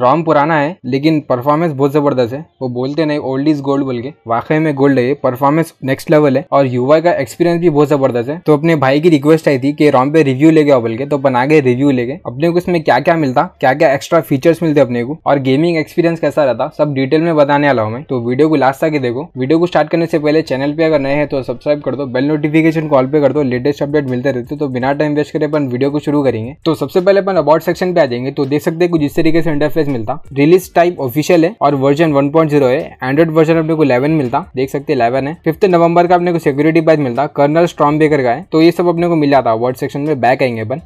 ROM पुराना है लेकिन परफॉर्मेंस बहुत जबरदस्त है वो बोलते नहीं ओल्ड इज गोल्ड बोल के वाकई में गोल्ड है परफॉर्मेंस नेक्स्ट लेवल है और युवा का एक्सपीरियंस भी बहुत जबरदस्त है तो अपने भाई की रिक्वेस्ट आई थी कि रॉम पे रिव्यू लेके आओ बोल के तो बना गए रिव्यू लेके अपने को इसमें क्या क्या मिलता क्या क्या एक्स्ट्रा फीचर्स मिलते अपने को और गेमिंग एक्सपीरियंस कैसा रहता सब डिटेल में बताने वाला हूँ मैं तो वीडियो को लास्ट तक देखो वीडियो को स्टार्ट करने से पहले चैनल पे अगर नए है तो सब्सक्राइब कर दो बेल नोटिफिकेशन कॉल पे कर दो लेटेस्ट अपडेट मिलते रहते तो बिना टाइम वेस्ट करे अपन वीडियो को शुरू करेंगे तो सबसे पहले अपन अबाउट सेक्शन पे आ जाएंगे तो देख सकते हैं कुछ इस तरीके से इंटरफेस इंटरफेस मिलता रिलीज टाइप ऑफिशियल है और वर्जन 1.0 है एंड्रॉइड वर्जन अपने को 11 मिलता देख सकते हैं 11 है फिफ्थ नवंबर का अपने को सिक्योरिटी बैच मिलता कर्नल स्ट्रॉम बेकर का है तो ये सब अपने को मिला था वर्ड सेक्शन में बैक आएंगे अपन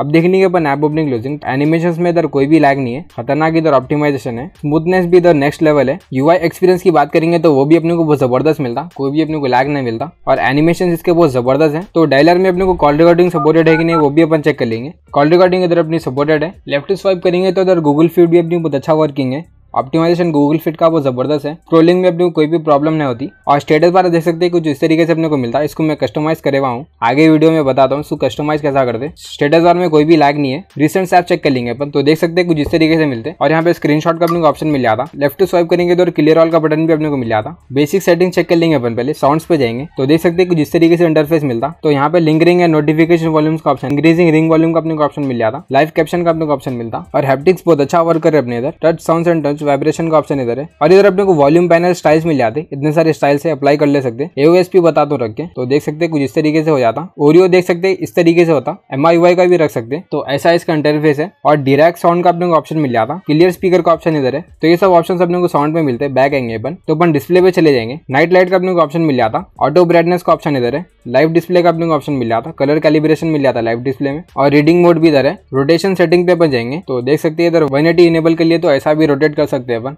अब देखने के ऊपर नैप ओपनिंग क्लोजिंग एनिमेशन में इधर कोई भी लैग नहीं है खतरनाक इधर ऑप्टिमाइजेशन है स्मूथनेस भी इधर नेक्स्ट लेवल है यूआई एक्सपीरियंस की बात करेंगे तो वो भी अपने को बहुत जबरदस्त मिलता कोई भी अपने को लैग नहीं मिलता और एनिमेशन इसके बहुत जबरदस्त है तो डायलर में अपने को कॉल रिकॉर्डिंग सपोर्टेड है कि नहीं वो भी अपन चेक कर लेंगे कॉल रिकॉर्डिंग इधर अपनी सपोर्टेड है लेफ्ट स्वाइप करेंगे तो इधर गूगल फीड भी अपनी बहुत अच्छा वर्किंग है ऑप्टिमाइजेशन गूगल फिट का वो जबरदस्त है स्क्रोलिंग में अपने कोई भी प्रॉब्लम नहीं होती और स्टेटस बार देख सकते हैं कुछ इस तरीके से अपने को मिलता है इसको मैं कस्टमाइज करे हुआ हूँ आगे वीडियो में बताता हूँ इसको कस्टमाइज कैसा करते स्टेटस बार में कोई भी लाइक नहीं है रिसेंट से चेक कर लेंगे अपन तो देख सकते हैं कुछ इस तरीके से मिलते और यहाँ पे स्क्रीन का अपने को ऑप्शन मिल जाता लेफ्ट स्वाइप करेंगे तो क्लियर ऑल का बटन भी अपने को मिल जाता बेसिक सेटिंग चेक कर लेंगे अपन पहले साउंड पे जाएंगे तो देख सकते हैं कुछ इस तरीके से इंटरफेस मिलता तो यहाँ पे लिंक रिंग या नोटिफिकेशन वॉल्यूम का ऑप्शन इंक्रीजिंग रिंग वॉल्यूम का अपने को ऑप्शन मिल जाता लाइव कैप्शन का अपने को ऑप्शन मिलता और हैप्टिक्स बहुत अच्छा वर्क कर रहे अपने इधर टच साउंड एंड टच कुछ वाइब्रेशन का ऑप्शन इधर है और इधर अपने को वॉल्यूम पैनल स्टाइल्स मिल जाते इतने सारे स्टाइल से अप्लाई कर ले सकते एओएसपी बता तो रख के तो देख सकते कुछ इस तरीके से हो जाता ओरियो देख सकते इस तरीके से होता एम का भी रख सकते तो ऐसा इसका इंटरफेस है और डिरेक्ट साउंड का अपने को ऑप्शन मिल जाता क्लियर स्पीकर का ऑप्शन इधर है तो ये सब ऑप्शन अपने को साउंड में मिलते बैक आएंगे अपन तो अपन डिस्प्ले पे चले जाएंगे नाइट लाइट का अपने को ऑप्शन मिल जाता ऑटो ब्राइटनेस का ऑप्शन इधर है लाइव डिस्प्ले का अपने को ऑप्शन मिल जाता कलर कैलिब्रेशन मिल जाता लाइव डिस्प्ले में और रीडिंग मोड भी इधर है रोटेशन सेटिंग पे अपन जाएंगे तो देख सकते हैं इधर वन एटी इनेबल के लिए तो ऐसा भी रोटेट कर सकते हैं अपन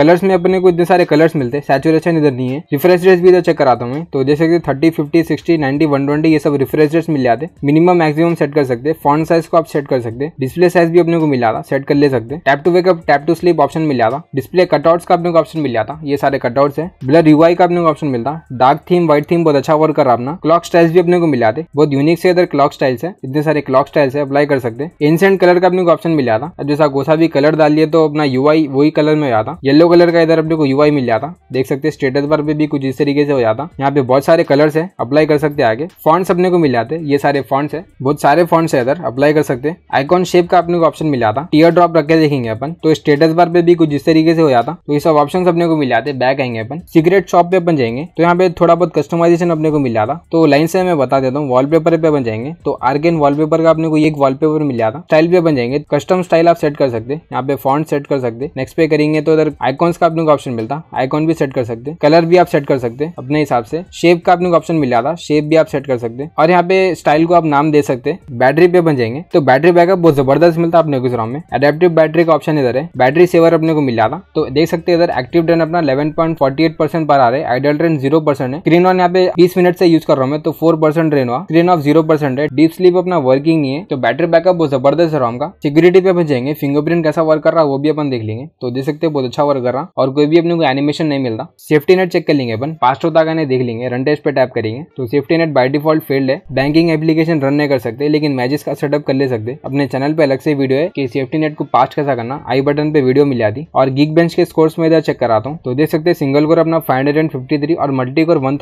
कलर्स में अपने को इतने सारे कलर्स मिलते हैं सैचुरेशन इधर नहीं है रिफ्रेश रेट भी इधर चेक कराता हूँ तो जैसे कि thirty fifty sixty ninety one twenty ये सब रिफ्रेश रेट मिल जाते मिनिमम मैक्सिमम सेट कर सकते हैं फॉन्ट साइज को आप सेट कर सकते हैं डिस्प्ले साइज भी अपने को मिल जाता सेट कर ले सकते हैं tap to wake up tap to sleep option मिल जाता डिस्प्ले कटआउट्स का अपने को ऑप्शन मिल जाता ये सारे कटआउट्स है ब्लर यूआई का अपने को ऑप्शन मिलता डार्क थीम व्हाइट थीम बहुत अच्छा वर्क कर रहा अपना क्लॉक स्टाइल्स भी अपने को मिल जाते बहुत यूनिक से इधर क्लॉक स्टाइल्स है इतने सारे क्लॉक स्टाइल्स है अप्लाई कर सकते हैं एंसेंट कलर का अपने को ऑप्शन मिल जाता जैसा गोसा भी कलर डालिए तो अपना यूआई वही कलर में आता येलो कलर का इधर अपने को यूआई मिल जाता देख सकते हैं स्टेटस बार पे भी कुछ इस तरीके से हो जाता यहाँ पे बहुत सारे कलर्स हैं अप्लाई कर सकते हैं आगे फॉन्ट्स अपने को मिल जाते ये सारे फॉन्ट्स हैं बहुत सारे फॉन्ट्स हैं इधर अप्लाई कर सकते हैं आइकॉन शेप का अपने को ऑप्शन मिल जाता टीयर ड्रॉप रख के देखेंगे अपन तो स्टेटस बार पे भी कुछ इस तरीके से हो जाता तो ये सब ऑप्शन अपने को मिल जाते बैक आएंगे अपन सिगरेट शॉप पे अपन जाएंगे तो यहाँ पे थोड़ा बहुत कस्टमाइजेशन अपने को मिल जाता तो लाइन से मैं बता देता हूँ वॉलपेपर पे बन जाएंगे तो आर्गेन वॉलपेपर का अपने को एक वॉलपेपर मिल जाता स्टाइल पे बन जाएंगे कस्टम स्टाइल आप सेट कर सकते यहाँ पे फॉन्ट सेट कर सकते नेक्स्ट पे करेंगे तो इधर आइकॉन्स का अपने ऑप्शन मिलता आइकॉन भी सेट कर सकते कलर भी आप सेट कर सकते अपने हिसाब से शेप का अपने ऑप्शन मिल जाता शेप भी आप सेट कर सकते और यहाँ पे स्टाइल को आप नाम दे सकते बैटरी पे बन जाएंगे तो बैटरी बैकअप बहुत जबरदस्त मिलता है अपने को में अडेप्टिव बैटरी का ऑप्शन इधर है बैटरी सेवर अपने को मिल जाता तो देख सकते इधर एक्टिव ट्रेन अपना eleven point forty eight percent पर आ रहा है आइडल ट्रेन जीरो परसेंट है स्क्रीन ऑन यहाँ पे बीस मिनट से यूज कर रहा हूँ मैं तो फोर परसेंट ट्रेन हुआ स्क्रीन ऑफ जीरो परसेंट है डीप स्लीप अपना वर्किंग नहीं है तो बैटरी बैकअप बहुत जबरदस्त है रोम का सिक्योरिटी पे बन जाएंगे फिंगरप्रिंट कैसा वर्क कर रहा है वो भी अपन देख लेंगे तो देख सकते बहुत अच्छा वर्क पे कर रहा और कोई भी अपने को एनिमेशन नहीं मिल रहा सेफ्टी नेट चेक कर लेंगे अपन पास्ट होता का देख लेंगे रन टेस्ट पे टैप करेंगे तो safety net by default failed है बैंकिंग एप्लीकेशन रन नहीं कर सकते लेकिन मैजिस का सेटअप कर ले सकते अपने चैनल पे अलग से वीडियो है कि सेफ्टी नेट को पास्ट कैसा करना आई बटन पे वीडियो मिल जाती और गिग बेंच के स्कोर्स में चेक कराता हूँ तो देख सकते सिंगल कोर अपना फाइव और मल्टी कोर वन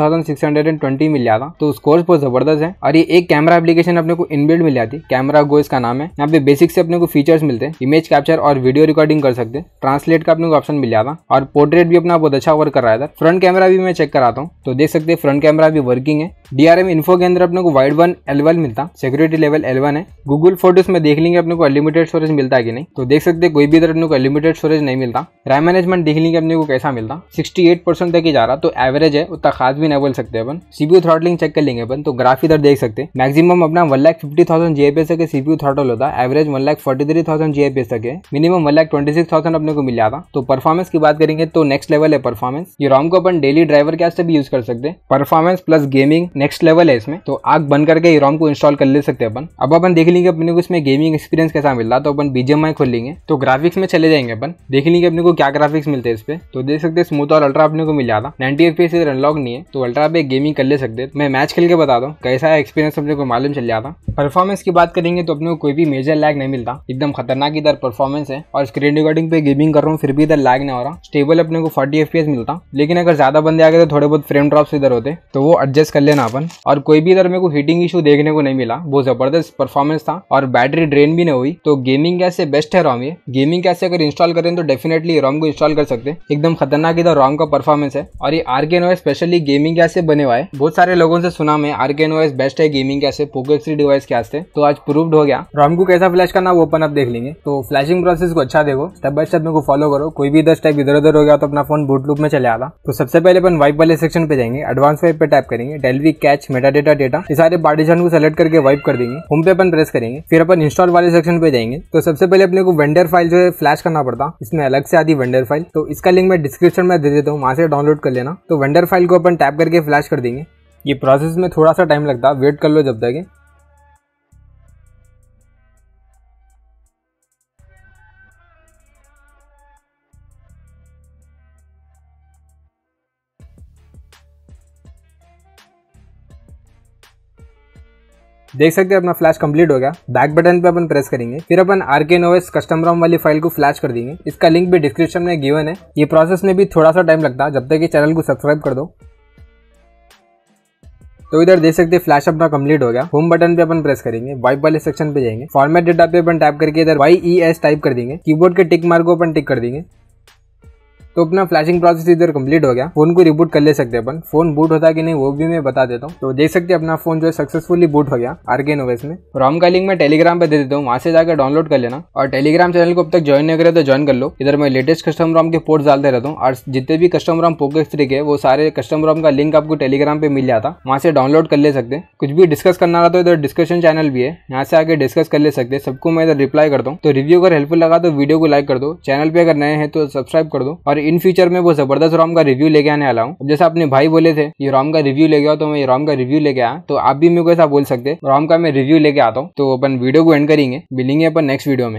मिल जाता तो स्कोर्स बहुत जबरदस्त है और ये एक कैमरा एप्लीकेशन अपने को इनबिल्ड मिल जाती कैमरा गो इसका नाम है यहाँ पे बेसिक से अपने को फीचर्स मिलते हैं इमेज कैप्चर और वीडियो रिकॉर्डिंग कर सकते हैं ट्रांसलेट का अपने को ऑप्शन मिल जाता और पोर्ट्रेट भी अपना बहुत अच्छा वर्क कर रहा है फ्रंट कैमरा भी मैं चेक कराता हूँ तो देख सकते हैं फ्रंट कैमरा भी वर्किंग है डीआरएम इन्फो के अंदर अपने को वाइड वन एलवन मिलता सिक्योरिटी लेवल एलवन है गूगल फोटोज में देख लेंगे अपने को अनलिमिटेड स्टोरेज मिलता है कि नहीं तो देख सकते कोई भी इधर अपने को अनलिमिटेड स्टोरेज नहीं मिलता रैम मैनेजमेंट देख लेंगे अपने को कैसा मिलता सिक्सटी तक ही जा रहा तो एवरेज है उतना खास भी नहीं बोल सकते अपन सीपीयू थ्रॉटलिंग चेक कर लेंगे अपन तो ग्राफ इधर देख सकते मैक्सिमम अपना one lakh fifty thousand GAPS तक सीपीयू थ्रॉटल होता average one lakh forty three thousand GAPS तक है minimum one lakh twenty six thousand अपने को मिल जाता तो परफॉर्मेंस परफॉर्मेंस की बात करेंगे तो नेक्स्ट लेवल है परफॉर्मेंस ये रॉम को अपन डेली ड्राइवर के वास्ते भी यूज कर सकते हैं performance plus gaming next level है इसमें तो आग बन करके रॉम को इंस्टॉल कर ले सकते हैं अपन अब अपन देख लेंगे अपने को इसमें गेमिंग एक्सपीरियंस कैसा मिल रहा तो अपन बीजेएमआई खोल लेंगे तो ग्राफिक्स में चले जाएंगे अपन देख लेंगे अपने को क्या ग्राफिक्स मिलते हैं इस पे तो देख सकते स्मूथ और अल्ट्रा अपने को मिल जाता नाइनटी एफ पी अनलॉक नहीं है तो अल्ट्रा पे गेमिंग कर ले सकते मैं मैच खेल के बता दो कैसा एक्सपीरियंस अपने को मालूम चल जाता परफॉर्मेंस की बात करेंगे तो अपने को कोई भी मेजर लैग नहीं मिलता एकदम खतरनाक इधर परफॉर्मेंस है और स्क्रीन रिकॉर्डिंग पे गेमिंग कर रहा हूँ फिर भी इधर लैग नहीं आ रहा स्टेबल अपने को 40 एफ मिलता लेकिन अगर ज्यादा बंदे आ गए तो थोड़े बहुत फ्रेम ड्रॉप्स इधर होते तो वो एडजस्ट कर लेना अपन और कोई भी इधर मेरे को हीटिंग इशू देखने को नहीं मिला वो जबरदस्त परफॉर्मेंस था और बैटरी ड्रेन भी नहीं हुई तो गेमिंग कैसे बेस्ट है रॉम ये गेमिंग कैसे अगर इंस्टॉल करें तो डेफिनेटली रॉम को इंस्टॉल कर सकते हैं एकदम खतरनाक इधर रॉम का परफॉर्मेंस है और ये आर के स्पेशली गेमिंग कैसे बने हुआ है बहुत सारे लोगों से सुना मैं आर के बेस्ट है गेमिंग कैसे पोको एक्सरी डिवाइस के वास्ते तो आज प्रूव्ड हो गया रॉम को कैसा फ्लैश करना वो अपन अब देख लेंगे तो फ्लैशिंग प्रोसेस को अच्छा देखो स्टेप बाय स्टेप मेरे को फॉलो करो कोई भी इधर प्लस टाइप इधर उधर हो गया तो अपना फोन बूट लूप में चले आता तो सबसे पहले अपन वाइप वाले सेक्शन पे जाएंगे एडवांस वाइप पे टाइप करेंगे Dalvik cache meta data data ये सारे पार्टीशन को सेलेक्ट करके वाइप कर देंगे होम पे अपन प्रेस करेंगे फिर अपन इंस्टॉल वाले सेक्शन पे जाएंगे तो सबसे पहले अपने को वेंडर फाइल जो है फ्लैश करना पड़ता इसमें अलग से आती वेंडर फाइल तो इसका लिंक मैं डिस्क्रिप्शन में दे देता हूँ वहां से डाउनलोड कर लेना तो वेंडर फाइल को अपन टैप करके फ्लैश कर देंगे ये प्रोसेस में थोड़ा सा टाइम लगता है वेट कर लो जब तक देख सकते हैं अपना फ्लैश कंप्लीट हो गया बैक बटन पे अपन प्रेस करेंगे फिर अपन आर के नोवेस कस्टम रॉम वाली फाइल को फ्लैश कर देंगे इसका लिंक भी डिस्क्रिप्शन में गिवन है ये प्रोसेस में भी थोड़ा सा टाइम लगता है जब तक ये चैनल को सब्सक्राइब कर दो तो इधर देख सकते हैं फ्लैश अपना कंप्लीट हो गया होम बटन पे अपन प्रेस करेंगे वाइप वाले सेक्शन पे जाएंगे फॉर्मेट डेटा पे अपन टाइप करके इधर वाई ई एस टाइप कर देंगे कीबोर्ड के टिक मार्क को अपन टिक कर देंगे तो अपना फ्लैशिंग प्रोसेस इधर कंप्लीट हो गया फोन को रिबूट कर ले सकते हैं अपन फोन बूट होता कि नहीं वो भी मैं बता देता हूँ तो देख सकते हैं अपना फोन जो है सक्सेसफुली बूट हो गया आरके नोवेस में रॉम का लिंक मैं टेलीग्राम पे दे देता हूँ वहां से जाकर डाउनलोड कर लेना और टेलीग्राम चैनल को अब तक ज्वाइन नहीं करे तो ज्वाइन कर लो इधर मैं लेटेस्ट कस्टम रॉम के पोर्ट डालते रहता हूँ और जितने भी कस्टम रॉम पोकेट थ्री के वो सारे कस्टम रॉम का लिंक आपको टेलीग्राम पे मिल जाता वहाँ से डाउनलोड कर ले सकते कुछ भी डिस्कस करना रहा तो इधर डिस्कशन चैनल भी है यहाँ से आगे डिस्कस कर ले सकते सबको मैं इधर रिप्लाई करता हूँ तो रिव्यू अगर हेल्पफुल लगा तो वीडियो को लाइक कर दो चैनल पे अगर नए हैं तो सब्सक्राइब कर दो और इन फ्यूचर में वो जबरदस्त रोम का रिव्यू लेके आने वाला हूँ जैसे अपने भाई बोले थे ये रोम का रिव्यू लेके आओ तो मैं रोम का रिव्यू लेके आया तो आप भी मेरे को ऐसा बोल सकते रोम का मैं रिव्यू लेके आता हूँ तो अपन वीडियो को एंड करेंगे मिलेंगे अपन नेक्स्ट वीडियो में